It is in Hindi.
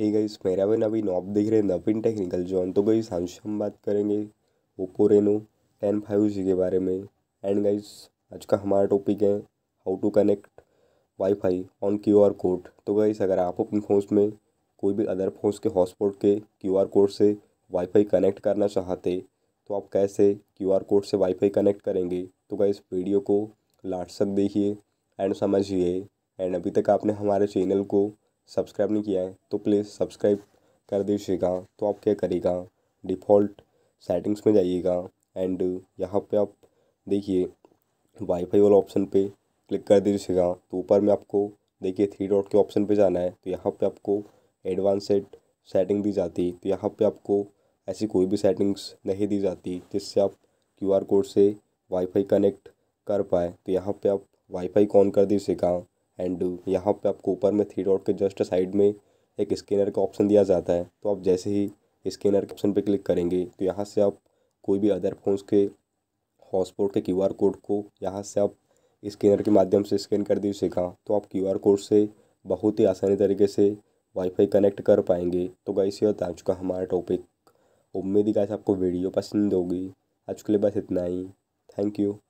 हे गाइस मेरा भाई नवीन आप देख रहे हैं नवीन टेक्निकल जॉन तो गई आज हम बात करेंगे Oppo Reno ten five G के बारे में एंड गाइस आज का हमारा टॉपिक है how to connect wifi on Q R code तो गाइस अगर आप अपने फ़ोन्स में कोई भी अदर फ़ोन्स के हॉटस्पॉट के क्यू आर कोड से वाईफाई कनेक्ट करना चाहते तो आप कैसे क्यू आर कोड से वाईफाई कनेक्ट करेंगे तो गई वीडियो को लाट सक देखिए एंड समझिए एंड अभी तक आपने हमारे चैनल को सब्सक्राइब नहीं किया है तो प्लीज़ सब्सक्राइब कर दीजिएगा तो आप क्या करेगा डिफ़ॉल्ट सेटिंग्स में जाइएगा एंड यहाँ पे आप देखिए वाईफाई वाला ऑप्शन पे क्लिक कर दीजिएगा तो ऊपर में आपको देखिए थ्री डॉट के ऑप्शन पे जाना है तो यहाँ पे आपको एडवांस सेट सेटिंग दी जाती तो यहाँ पे आपको ऐसी कोई भी सेटिंग्स नहीं दी जाती जिससे आप क्यूआर कोड से वाईफाई कनेक्ट कर पाए तो यहाँ पे आप वाईफाई कॉन कर दीजिएगा एंड यहाँ पे आपको ऊपर में थ्री डॉट के जस्ट साइड में एक स्कैनर का ऑप्शन दिया जाता है तो आप जैसे ही स्कैनर के ऑप्शन पे क्लिक करेंगे तो यहाँ से आप कोई भी अदर फोन्स के हॉटस्पॉट के क्यूआर कोड को यहाँ से आप स्कैनर के माध्यम से स्कैन कर दीजिए सीखा तो आप क्यूआर कोड से बहुत ही आसानी तरीके से वाईफाई कनेक्ट कर पाएंगे तो गाइस ये आ चुका हमारा टॉपिक उम्मीद ही गाइस आपको वीडियो पसंद होगी आज के लिए बस इतना ही थैंक यू